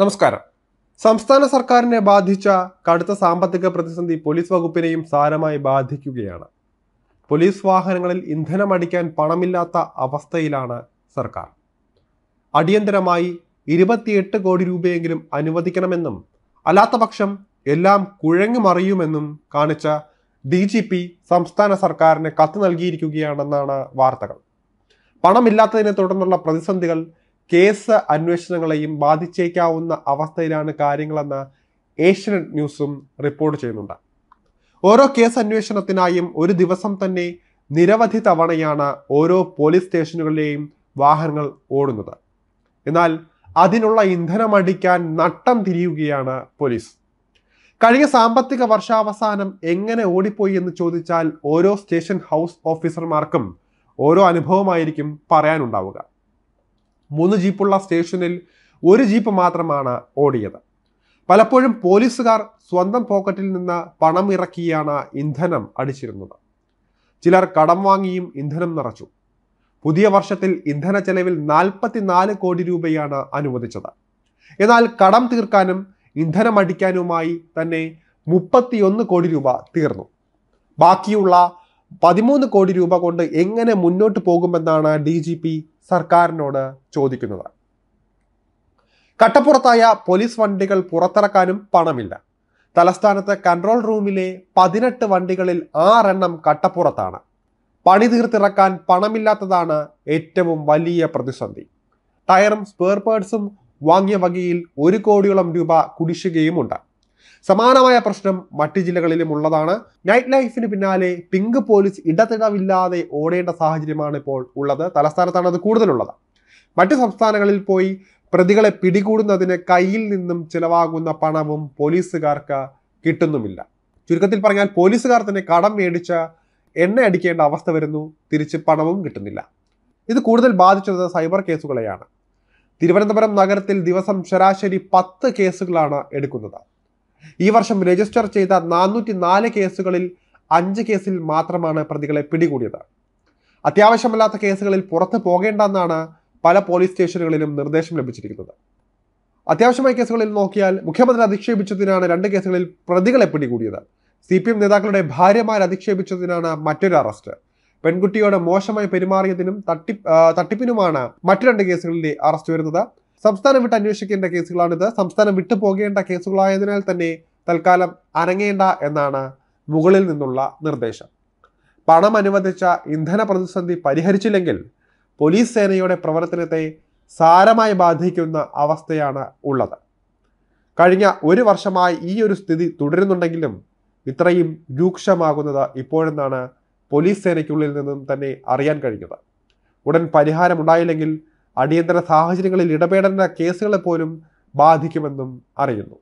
നമസ്കാരം സംസ്ഥാന സർക്കാരിനെ ബാധിച്ച കടുത്ത സാമ്പത്തിക പ്രതിസന്ധി പോലീസ് വകുപ്പിനെയും സാരമായി ബാധിക്കുകയാണ് പോലീസ് വാഹനങ്ങളിൽ ഇന്ധനമടിക്കാൻ പണമില്ലാത്ത അവസ്ഥയിലാണ് സർക്കാർ അടിയന്തരമായി ഇരുപത്തിയെട്ട് കോടി രൂപയെങ്കിലും അനുവദിക്കണമെന്നും അല്ലാത്തപക്ഷം എല്ലാം കുഴങ്ങി മറിയുമെന്നും കാണിച്ച ഡി ജി പി സംസ്ഥാന സർക്കാരിന് കത്ത് നൽകിയിരിക്കുകയാണെന്നാണ് വാർത്തകൾ പണമില്ലാത്തതിനെ തുടർന്നുള്ള പ്രതിസന്ധികൾ കേസ് അന്വേഷണങ്ങളെയും ബാധിച്ചേക്കാവുന്ന അവസ്ഥയിലാണ് കാര്യങ്ങളെന്ന് ഏഷ്യനെറ്റ് ന്യൂസും റിപ്പോർട്ട് ചെയ്യുന്നുണ്ട് ഓരോ കേസ് അന്വേഷണത്തിനായും ഒരു ദിവസം തന്നെ നിരവധി തവണയാണ് ഓരോ പോലീസ് സ്റ്റേഷനുകളിലെയും വാഹനങ്ങൾ ഓടുന്നത് എന്നാൽ അതിനുള്ള ഇന്ധനമടിക്കാൻ നട്ടം തിരിയുകയാണ് പോലീസ് കഴിഞ്ഞ സാമ്പത്തിക വർഷാവസാനം എങ്ങനെ ഓടിപ്പോയി എന്ന് ചോദിച്ചാൽ ഓരോ സ്റ്റേഷൻ ഹൗസ് ഓഫീസർമാർക്കും ഓരോ അനുഭവമായിരിക്കും പറയാനുണ്ടാവുക മൂന്ന് ജീപ്പുള്ള സ്റ്റേഷനിൽ ഒരു ജീപ്പ് മാത്രമാണ് ഓടിയത് പലപ്പോഴും പോലീസുകാർ സ്വന്തം പോക്കറ്റിൽ നിന്ന് പണം ഇറക്കിയാണ് ഇന്ധനം അടിച്ചിരുന്നത് ചിലർ കടം വാങ്ങിയും ഇന്ധനം നിറച്ചു പുതിയ വർഷത്തിൽ ഇന്ധന ചെലവിൽ നാൽപ്പത്തിനാല് കോടി രൂപയാണ് അനുവദിച്ചത് എന്നാൽ കടം തീർക്കാനും ഇന്ധനം അടിക്കാനുമായി തന്നെ മുപ്പത്തിയൊന്ന് കോടി രൂപ തീർന്നു ബാക്കിയുള്ള പതിമൂന്ന് കോടി രൂപ കൊണ്ട് എങ്ങനെ മുന്നോട്ട് പോകുമെന്നാണ് ഡി ജി പി സർക്കാരിനോട് ചോദിക്കുന്നത് കട്ടപ്പുറത്തായ പോലീസ് വണ്ടികൾ പുറത്തിറക്കാനും പണമില്ല തലസ്ഥാനത്ത് കൺട്രോൾ റൂമിലെ പതിനെട്ട് വണ്ടികളിൽ ആറെണ്ണം കട്ടപ്പുറത്താണ് പണി തീർത്തിറക്കാൻ പണമില്ലാത്തതാണ് ഏറ്റവും വലിയ പ്രതിസന്ധി ടയറും സ്പെയർ പേഴ്സും വാങ്ങിയ വകയിൽ ഒരു കോടിയോളം രൂപ കുടിശ്ശികയുമുണ്ട് സമാനമായ പ്രശ്നം മറ്റു ജില്ലകളിലും ഉള്ളതാണ് നൈറ്റ് ലൈഫിന് പിന്നാലെ പിങ്ക് പോലീസ് ഇടതിടവില്ലാതെ ഓടേണ്ട സാഹചര്യമാണ് ഇപ്പോൾ ഉള്ളത് തലസ്ഥാനത്താണ് അത് കൂടുതലുള്ളത് മറ്റു സംസ്ഥാനങ്ങളിൽ പോയി പ്രതികളെ പിടികൂടുന്നതിന് കയ്യിൽ നിന്നും ചിലവാകുന്ന പണവും പോലീസുകാർക്ക് കിട്ടുന്നുമില്ല ചുരുക്കത്തിൽ പറഞ്ഞാൽ പോലീസുകാർ തന്നെ കടം മേടിച്ച എണ്ണ അടിക്കേണ്ട അവസ്ഥ വരുന്നു തിരിച്ച് പണവും കിട്ടുന്നില്ല ഇത് കൂടുതൽ ബാധിച്ചത് സൈബർ കേസുകളെയാണ് തിരുവനന്തപുരം നഗരത്തിൽ ദിവസം ശരാശരി പത്ത് കേസുകളാണ് എടുക്കുന്നത് ഈ വർഷം രജിസ്റ്റർ ചെയ്ത നാനൂറ്റി നാല് കേസുകളിൽ അഞ്ച് കേസിൽ മാത്രമാണ് പ്രതികളെ പിടികൂടിയത് അത്യാവശ്യമല്ലാത്ത കേസുകളിൽ പുറത്തു പോകേണ്ടെന്നാണ് പല പോലീസ് സ്റ്റേഷനുകളിലും നിർദ്ദേശം ലഭിച്ചിരിക്കുന്നത് അത്യാവശ്യമായ കേസുകളിൽ നോക്കിയാൽ മുഖ്യമന്ത്രി അധിക്ഷേപിച്ചതിനാണ് രണ്ട് കേസുകളിൽ പ്രതികളെ പിടികൂടിയത് സി പി എം നേതാക്കളുടെ ഭാര്യമാർ അധിക്ഷേപിച്ചതിനാണ് മറ്റൊരു അറസ്റ്റ് പെൺകുട്ടിയോട് മോശമായി പെരുമാറിയതിനും തട്ടി തട്ടിപ്പിനുമാണ് മറ്റു രണ്ട് കേസുകളിലെ അറസ്റ്റ് വരുന്നത് സംസ്ഥാനം വിട്ട് അന്വേഷിക്കേണ്ട കേസുകളാണിത് സംസ്ഥാനം വിട്ടു പോകേണ്ട കേസുകളായതിനാൽ തന്നെ തൽക്കാലം അനങ്ങേണ്ട എന്നാണ് മുകളിൽ നിന്നുള്ള നിർദ്ദേശം പണം അനുവദിച്ച ഇന്ധന പ്രതിസന്ധി പരിഹരിച്ചില്ലെങ്കിൽ പോലീസ് സേനയുടെ പ്രവർത്തനത്തെ സാരമായി ബാധിക്കുന്ന അവസ്ഥയാണ് ഉള്ളത് കഴിഞ്ഞ ഒരു വർഷമായി ഈ ഒരു സ്ഥിതി തുടരുന്നുണ്ടെങ്കിലും ഇത്രയും രൂക്ഷമാകുന്നത് ഇപ്പോഴെന്നാണ് പോലീസ് സേനയ്ക്കുള്ളിൽ നിന്നും തന്നെ അറിയാൻ കഴിഞ്ഞത് ഉടൻ പരിഹാരമുണ്ടായില്ലെങ്കിൽ അടിയന്തര സാഹചര്യങ്ങളിൽ ഇടപെടേണ്ട പോലും ബാധിക്കുമെന്നും അറിയുന്നു